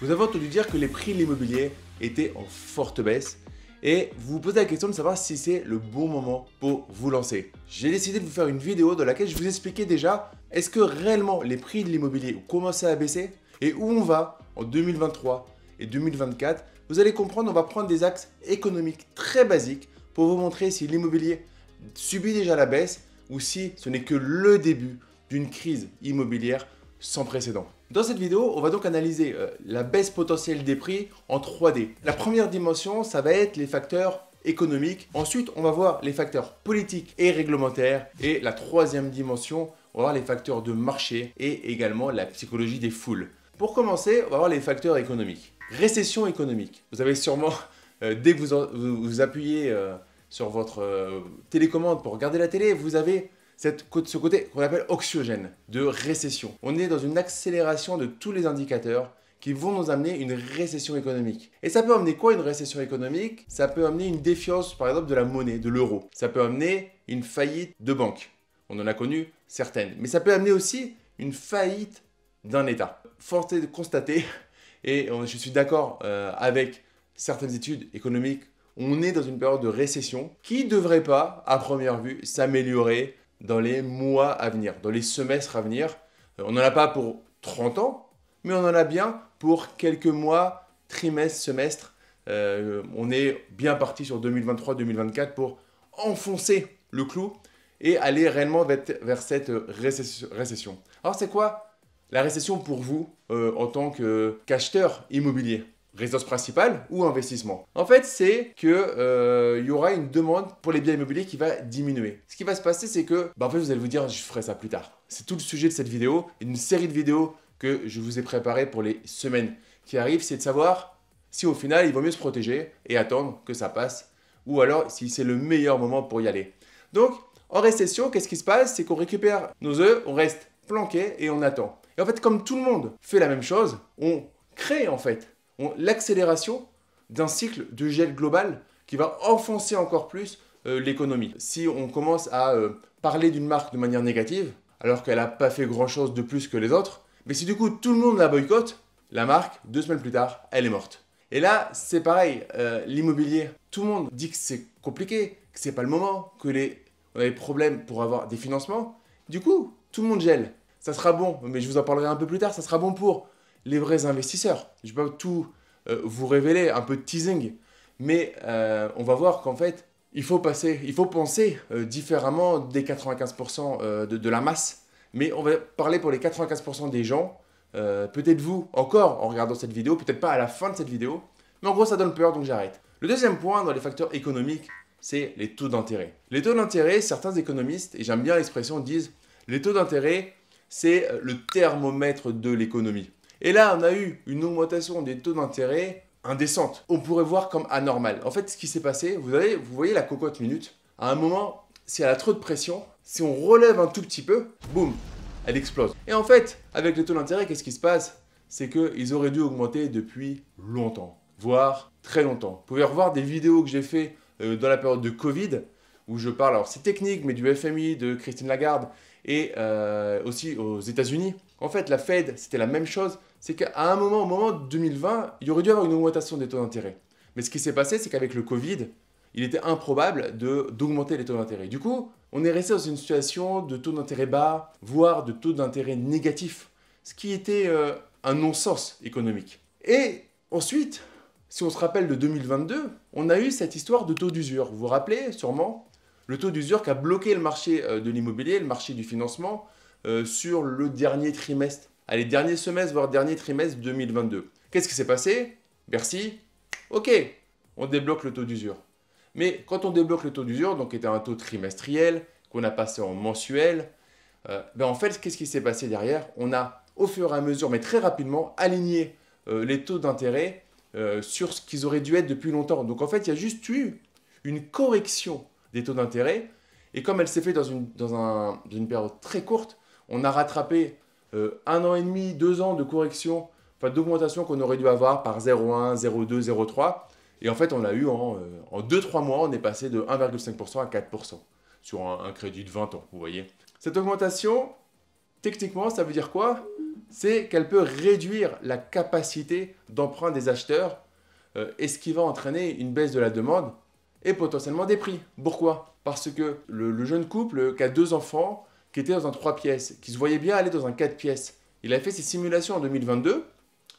Vous avez entendu dire que les prix de l'immobilier étaient en forte baisse et vous vous posez la question de savoir si c'est le bon moment pour vous lancer. J'ai décidé de vous faire une vidéo dans laquelle je vous expliquais déjà est-ce que réellement les prix de l'immobilier ont commencé à baisser et où on va en 2023 et 2024. Vous allez comprendre, on va prendre des axes économiques très basiques pour vous montrer si l'immobilier subit déjà la baisse ou si ce n'est que le début d'une crise immobilière sans précédent. Dans cette vidéo, on va donc analyser euh, la baisse potentielle des prix en 3D. La première dimension, ça va être les facteurs économiques. Ensuite, on va voir les facteurs politiques et réglementaires. Et la troisième dimension, on va voir les facteurs de marché et également la psychologie des foules. Pour commencer, on va voir les facteurs économiques. Récession économique. Vous avez sûrement, euh, dès que vous, vous, appuyez euh, sur votre télécommande pour regarder la télé, vous avez cette, ce côté qu'on appelle oxygène, de récession. On est dans une accélération de tous les indicateurs qui vont nous amener une récession économique. Et ça peut amener quoi une récession économique Ça peut amener une défiance par exemple de la monnaie, de l'euro. Ça peut amener une faillite de banque. On en a connu certaines. Mais ça peut amener aussi une faillite d'un État. Forté de constater, et je suis d'accord euh, avec certaines études économiques, on est dans une période de récession qui ne devrait pas, à première vue, s'améliorer dans les mois à venir, dans les semestres à venir. Euh, on n'en a pas pour 30 ans, mais on en a bien pour quelques mois, trimestres, semestres. Euh, on est bien parti sur 2023-2024 pour enfoncer le clou et aller réellement vers, cette récession. Alors c'est quoi la récession pour vous euh, en tant qu'acheteur immobilier Résidence principale ou investissement. En fait, c'est que il euh, y aura une demande pour les biens immobiliers qui va diminuer. Ce qui va se passer, c'est que, bah, en fait, vous allez vous dire, je ferai ça plus tard. C'est tout le sujet de cette vidéo, une série de vidéos que je vous ai préparées pour les semaines qui arrivent, c'est de savoir si au final, il vaut mieux se protéger et attendre que ça passe, ou alors si c'est le meilleur moment pour y aller. Donc, en récession, qu'est-ce qui se passe C'est qu'on récupère nos œufs, on reste planqué et on attend. Et en fait, comme tout le monde fait la même chose, on crée en fait l'accélération d'un cycle de gel global qui va enfoncer encore plus euh, l'économie. Si on commence à euh, parler d'une marque de manière négative, alors qu'elle n'a pas fait grand-chose de plus que les autres, mais si du coup tout le monde la boycotte, la marque, deux semaines plus tard, elle est morte. Et là, c'est pareil, euh, l'immobilier, tout le monde dit que c'est compliqué, que ce n'est pas le moment, que les... on a des problèmes pour avoir des financements. Du coup, tout le monde gèle. Ça sera bon, mais je vous en parlerai un peu plus tard, ça sera bon pour les vrais investisseurs. Je ne vais pas tout euh, vous révéler, un peu de teasing, mais euh, on va voir qu'en fait, il faut passer, il faut penser euh, différemment des 95% de, de, la masse. Mais on va parler pour les 95% des gens, peut-être vous encore en regardant cette vidéo, peut-être pas à la fin de cette vidéo, mais en gros ça donne peur donc j'arrête. Le deuxième point dans les facteurs économiques, c'est les taux d'intérêt. Les taux d'intérêt, certains économistes, et j'aime bien l'expression, disent les taux d'intérêt, c'est le thermomètre de l'économie. Et là, on a eu une augmentation des taux d'intérêt indécente. On pourrait voir comme anormal. En fait, ce qui s'est passé, vous, vous voyez la cocotte minute. À un moment, si elle a trop de pression, si on relève un tout petit peu, boum, elle explose. Et en fait, avec les taux d'intérêt, qu'est-ce qui se passe C'est qu'ils auraient dû augmenter depuis longtemps, voire très longtemps. Vous pouvez revoir des vidéos que j'ai fait euh, dans la période de Covid, où je parle, alors c'est technique, mais du FMI, de Christine Lagarde, et euh, aussi aux États-Unis. En fait, la Fed, c'était la même chose, c'est qu'à un moment, au moment de 2020, il aurait dû avoir une augmentation des taux d'intérêt. Mais ce qui s'est passé, c'est qu'avec le Covid, il était improbable d'augmenter les taux d'intérêt. Du coup, on est resté dans une situation de taux d'intérêt bas, voire de taux d'intérêt négatif, ce qui était euh, un non-sens économique. Et ensuite, si on se rappelle de 2022, on a eu cette histoire de taux d'usure. Vous vous rappelez sûrement le taux d'usure qui a bloqué le marché euh, de l'immobilier, le marché du financement, euh, sur le dernier trimestre allez, dernier semestre, voire dernier trimestre 2022. Qu'est-ce qui s'est passé Merci. ok, on débloque le taux d'usure. Mais quand on débloque le taux d'usure, donc qui était un taux trimestriel, qu'on a passé en mensuel, euh, ben en fait, qu'est-ce qui s'est passé derrière On a, au fur et à mesure, mais très rapidement, aligné euh, les taux d'intérêt euh, sur ce qu'ils auraient dû être depuis longtemps. Donc en fait, il y a juste eu une correction des taux d'intérêt. Et comme elle s'est faite dans une, une période très courte, on a rattrapé euh, un an et demi, deux ans de correction, enfin d'augmentation qu'on aurait dû avoir par 0,1, 0,2, 0,3. Et en fait, on l'a eu en, 2-3 euh, mois, on est passé de 1,5% à 4% sur un, crédit de 20 ans, vous voyez. Cette augmentation, techniquement, ça veut dire quoi C'est qu'elle peut réduire la capacité d'emprunt des acheteurs, euh, et ce qui va entraîner une baisse de la demande et potentiellement des prix. Pourquoi Parce que le, jeune couple qui a deux enfants, qui était dans un 3 pièces, qui se voyait bien aller dans un 4 pièces. Il a fait ses simulations en 2022,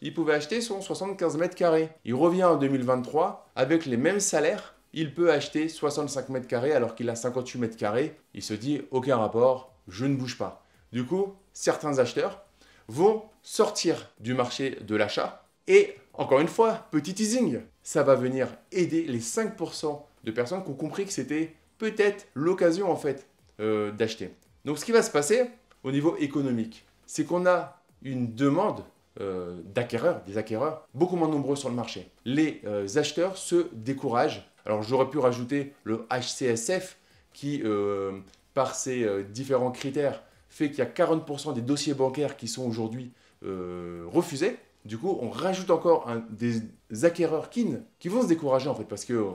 il pouvait acheter son 75 mètres carrés. Il revient en 2023, avec les mêmes salaires, il peut acheter 65 mètres carrés alors qu'il a 58 mètres carrés. Il se dit, aucun rapport, je ne bouge pas. Du coup, certains acheteurs vont sortir du marché de l'achat et, encore une fois, petit teasing, ça va venir aider les 5% de personnes qui ont compris que c'était peut-être l'occasion en fait euh, d'acheter. Donc ce qui va se passer au niveau économique, c'est qu'on a une demande euh, d'acquéreurs, des acquéreurs, beaucoup moins nombreux sur le marché. Les euh, acheteurs se découragent. Alors j'aurais pu rajouter le HCSF qui, euh, par ses différents critères, fait qu'il y a 40% des dossiers bancaires qui sont aujourd'hui refusés. Du coup, on rajoute encore des acquéreurs qui, qui vont se décourager en fait parce que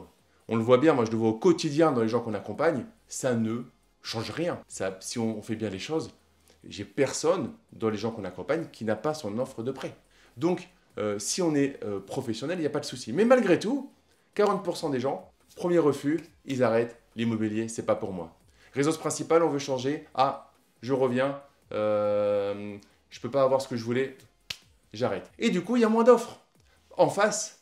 on le voit bien, moi je le vois au quotidien dans les gens qu'on accompagne, ça ne change rien. si on, fait bien les choses, j'ai personne dans les gens qu'on accompagne qui n'a pas son offre de prêt. Donc, euh, si on est euh, professionnel, il n'y a pas de souci. Mais malgré tout, 40% des gens, premier refus, ils arrêtent. L'immobilier, c'est pas pour moi. Réseau principal, on veut changer. Ah, je reviens. Euh, je peux pas avoir ce que je voulais. J'arrête. Et du coup, il y a moins d'offres. En face,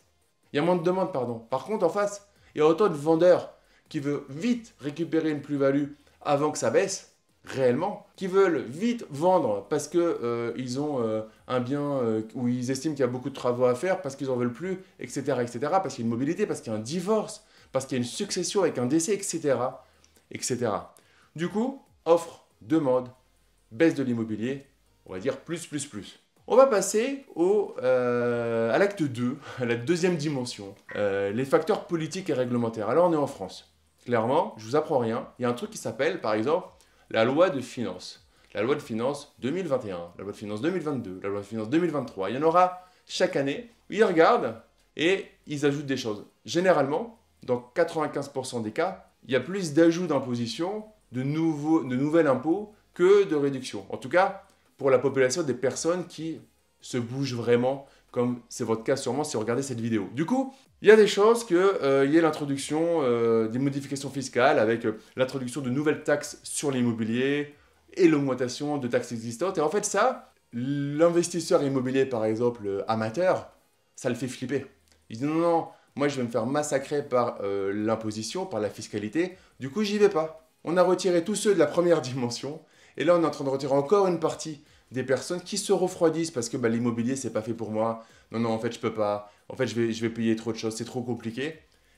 il y a moins de demandes, pardon. Par contre, en face, il y a autant de vendeurs qui veulent vite récupérer une plus-value avant que ça baisse réellement, qui veulent vite vendre parce que euh, ont euh, un bien euh, où ils estiment qu'il y a beaucoup de travaux à faire, parce qu'ils en veulent plus, etc., etc., parce qu'il y a une mobilité, parce qu'il y a un divorce, parce qu'il y a une succession avec un décès, etc., etc. Du coup, offre, demande, baisse de l'immobilier, on va dire plus, plus, plus. On va passer à l'acte 2, à la deuxième dimension, les facteurs politiques et réglementaires. Alors on est en France clairement, je vous apprends rien. Il y a un truc qui s'appelle, par exemple, la loi de finances. La loi de finances 2021, la loi de finances 2022, la loi de finances 2023. Il y en aura chaque année. Ils regardent et ils ajoutent des choses. Généralement, dans 95% des cas, il y a plus d'ajouts d'imposition, de, nouveaux, de nouvelles impôts que de réductions. En tout cas, pour la population des personnes qui se bougent vraiment, comme c'est votre cas sûrement si vous regardez cette vidéo. Du coup, il y a des choses que euh, il y ait l'introduction euh, des modifications fiscales avec euh, l'introduction de nouvelles taxes sur l'immobilier et l'augmentation de taxes existantes. Et en fait, ça, l'investisseur immobilier, par exemple, amateur, ça le fait flipper. Il dit non, non moi je vais me faire massacrer par l'imposition, par la fiscalité, du coup j'y vais pas. On a retiré tous ceux de la première dimension, et là on est en train de retirer encore une partie des personnes qui se refroidissent parce que bah, l'immobilier, c'est pas fait pour moi. Non, non, en fait, je peux pas. En fait, je vais, je vais payer trop de choses. C'est trop compliqué.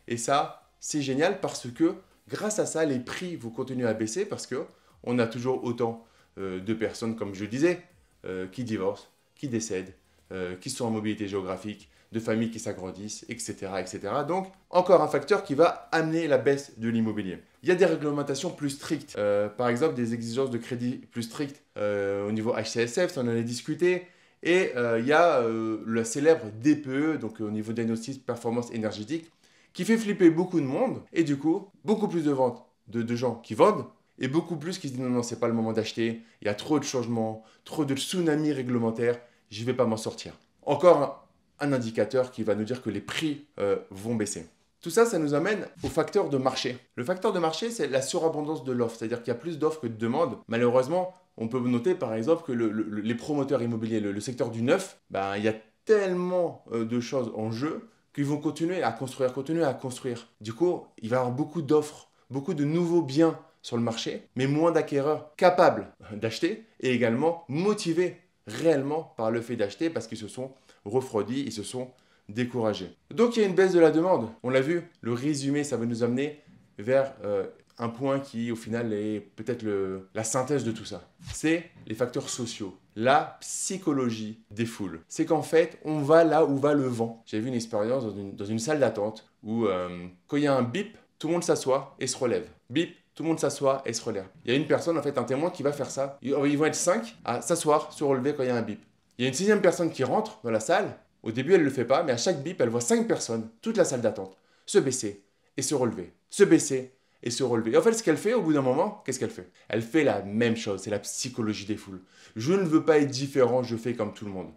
Et ça, c'est génial parce que grâce à ça, les prix vont continuer à baisser parce que on a toujours autant euh, de personnes, comme je le disais, euh, qui divorcent, qui décèdent, euh, qui sont en mobilité géographique, de familles qui s'agrandissent, etc., etc. Donc, encore un facteur qui va amener la baisse de l'immobilier. Il y a des réglementations plus strictes, euh, par exemple des exigences de crédit plus strictes euh, au niveau HCSF, ça on en a discuté. Et euh, il y a le célèbre DPE, donc au niveau diagnostic performance énergétique, qui fait flipper beaucoup de monde. Et du coup, beaucoup plus de ventes de, gens qui vendent et beaucoup plus qui se disent non, non, c'est pas le moment d'acheter, il y a trop de changements, trop de tsunamis réglementaires, je vais pas m'en sortir. Encore un indicateur qui va nous dire que les prix euh, vont baisser. Tout ça, ça nous amène au facteur de marché. Le facteur de marché, c'est la surabondance de l'offre, c'est-à-dire qu'il y a plus d'offres que de demandes. Malheureusement, on peut noter par exemple que les promoteurs immobiliers, le, secteur du neuf, ben, il y a tellement euh, de choses en jeu qu'ils vont continuer à construire, continuer à construire. Du coup, il va y avoir beaucoup d'offres, beaucoup de nouveaux biens sur le marché, mais moins d'acquéreurs capables d'acheter et également motivés réellement par le fait d'acheter parce qu'ils se sont refroidis, ils se sont découragés. Donc il y a une baisse de la demande. On l'a vu, le résumé, ça va nous amener vers euh, un point qui, au final, est peut-être la synthèse de tout ça. C'est les facteurs sociaux, la psychologie des foules. C'est qu'en fait, on va là où va le vent. J'ai vu une expérience dans une, salle d'attente où, euh, quand il y a un bip, tout le monde s'assoit et se relève. Bip, tout le monde s'assoit et se relève. Il y a une personne, en fait, un témoin qui va faire ça. Ils vont être cinq à s'asseoir, se relever quand il y a un bip. Il y a une sixième personne qui rentre dans la salle. Au début, elle ne le fait pas, mais à chaque bip, elle voit cinq personnes, toute la salle d'attente, se baisser et se relever, se baisser et se relever. Et en fait, ce qu'elle fait au bout d'un moment, qu'est-ce qu'elle fait Elle fait la même chose, c'est la psychologie des foules. Je ne veux pas être différent, je fais comme tout le monde.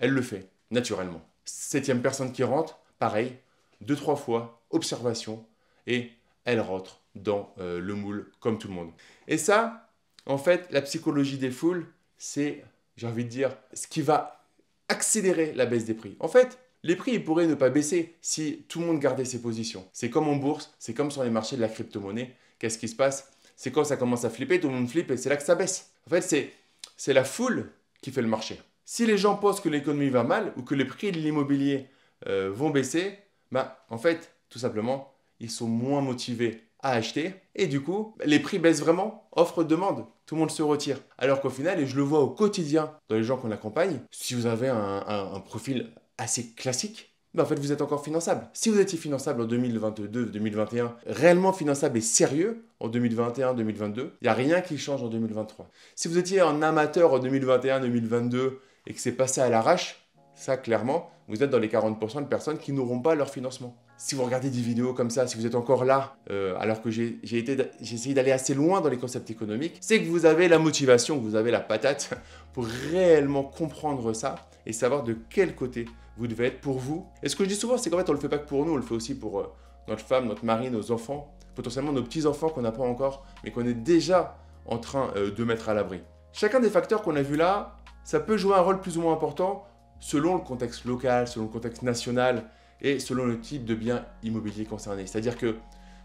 Elle le fait, naturellement. Septième personne qui rentre, pareil, deux, trois fois, observation, et elle rentre dans euh, le moule comme tout le monde. Et ça, en fait, la psychologie des foules, c'est j'ai envie de dire, ce qui va accélérer la baisse des prix. En fait, les prix ils pourraient ne pas baisser si tout le monde gardait ses positions. C'est comme en bourse, c'est comme sur les marchés de la crypto-monnaie. Qu'est-ce qui se passe C'est quand ça commence à flipper, tout le monde flippe et c'est là que ça baisse. En fait, c'est la foule qui fait le marché. Si les gens pensent que l'économie va mal ou que les prix de l'immobilier euh, vont baisser, bah, en fait, tout simplement, ils sont moins motivés à acheter. Et du coup, les prix baissent vraiment, offre-demande, tout le monde se retire. Alors qu'au final, et je le vois au quotidien dans les gens qu'on accompagne, si vous avez un, profil assez classique, ben en fait, vous êtes encore finançable. Si vous étiez finançable en 2022, 2021, réellement finançable et sérieux en 2021, 2022, il n'y a rien qui change en 2023. Si vous étiez un amateur en 2021, 2022 et que c'est passé à l'arrache, ça, clairement, vous êtes dans les 40% de personnes qui n'auront pas leur financement si vous regardez des vidéos comme ça, si vous êtes encore là, euh, alors que j'ai essayé d'aller assez loin dans les concepts économiques, c'est que vous avez la motivation, vous avez la patate pour réellement comprendre ça et savoir de quel côté vous devez être pour vous. Et ce que je dis souvent, c'est qu'en fait, on le fait pas que pour nous, on le fait aussi pour euh, notre femme, notre mari, nos enfants, potentiellement nos petits-enfants qu'on n'a pas encore, mais qu'on est déjà en train euh, de mettre à l'abri. Chacun des facteurs qu'on a vus là, ça peut jouer un rôle plus ou moins important selon le contexte local, selon le contexte national, et selon le type de bien immobilier concerné. C'est-à-dire que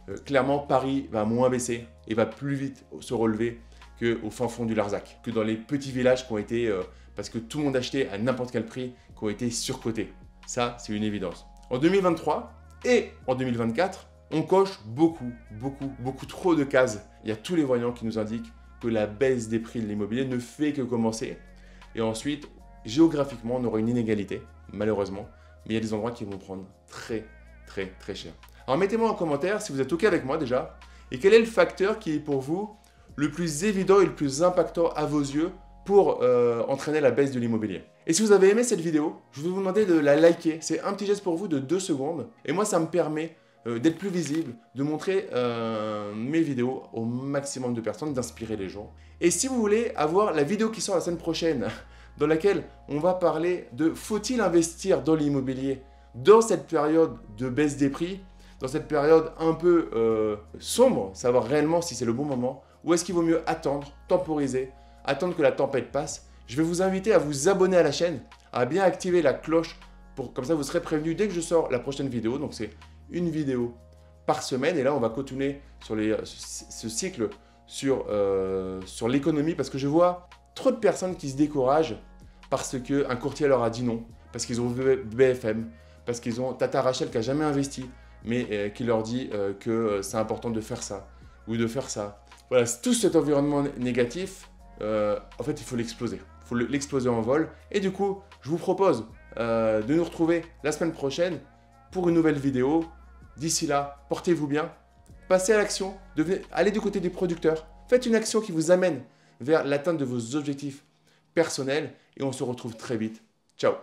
euh, clairement, Paris va moins baisser et va plus vite se relever qu'au fin fond du Larzac, que dans les petits villages qui ont été, euh, parce que tout le monde achetait à n'importe quel prix, qui ont été surcotés. Ça, c'est une évidence. En 2023 et en 2024, on coche beaucoup, beaucoup, beaucoup trop de cases. Il y a tous les voyants qui nous indiquent que la baisse des prix de l'immobilier ne fait que commencer. Et ensuite, géographiquement, on aura une inégalité, malheureusement, mais il y a des endroits qui vont prendre très, très, très cher. Alors mettez-moi en commentaire si vous êtes OK avec moi déjà, et quel est le facteur qui est pour vous le plus évident et le plus impactant à vos yeux pour euh, entraîner la baisse de l'immobilier. Et si vous avez aimé cette vidéo, je vous demander de la liker. C'est un petit geste pour vous de deux secondes, et moi ça me permet euh, d'être plus visible, de montrer euh, mes vidéos au maximum de personnes, d'inspirer les gens. Et si vous voulez avoir la vidéo qui sort la semaine prochaine, dans laquelle on va parler de faut-il investir dans l'immobilier dans cette période de baisse des prix, dans cette période un peu euh, sombre, savoir réellement si c'est le bon moment, ou est-ce qu'il vaut mieux attendre, temporiser, attendre que la tempête passe. Je vais vous inviter à vous abonner à la chaîne, à bien activer la cloche, pour, comme ça vous serez prévenu dès que je sors la prochaine vidéo. Donc c'est une vidéo par semaine, et là on va continuer sur les, ce, cycle sur, euh, sur l'économie, parce que je vois trop de personnes qui se découragent parce qu'un courtier leur a dit non, parce qu'ils ont BFM, parce qu'ils ont Tata Rachel qui a jamais investi, mais euh, qui leur dit euh, que euh, c'est important de faire ça ou de faire ça. Voilà, tout cet environnement négatif, en fait, il faut l'exploser. Il faut l'exploser en vol. Et du coup, je vous propose de nous retrouver la semaine prochaine pour une nouvelle vidéo. D'ici là, portez-vous bien, passez à l'action, allez du côté des producteurs, faites une action qui vous amène vers l'atteinte de vos objectifs personnels et on se retrouve très vite. Ciao